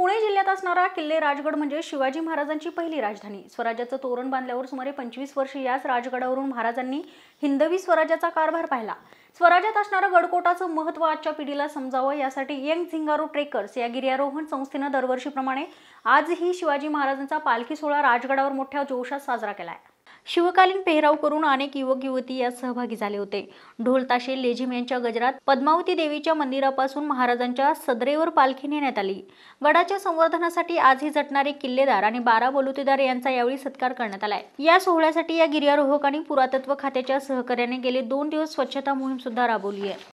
पुणे जिल्ह्यात असणारा किल्ले राजगड म्हणजे शिवाजी महाराजांची पहिली राजधानी स्वराज्याचं तोरण बांधल्यावर सुमारे पंचवीस वर्ष याच राजगडावरून महाराजांनी हिंदवी स्वराज्याचा कारभार पाहिला स्वराज्यात असणारं गडकोटाचं महत्त्व आजच्या पिढीला समजावं यासाठी यंग झिंगारो ट्रेकर्स या गिर्यारोहण संस्थेनं दरवर्षीप्रमाणे आजही शिवाजी महाराजांचा पालखी सोहळा राजगडावर मोठ्या जोशात साजरा केला आहे शिवकालीन पेहराव करून अनेक युवक युवती यात सहभागी झाले होते ढोल ताशे लेझिम यांच्या गजरात पद्मावती देवीच्या मंदिरापासून महाराजांच्या सदरेवर पालखी नेण्यात आली गडाच्या संवर्धनासाठी आजही जटणारे किल्लेदार आणि बारा बलुतेदार यांचा यावेळी सत्कार करण्यात आलाय या सोहळ्यासाठी या गिर्यारोहकांनी पुरातत्व खात्याच्या सहकार्याने गेले दोन दिवस स्वच्छता मोहीम सुद्धा राबवली आहे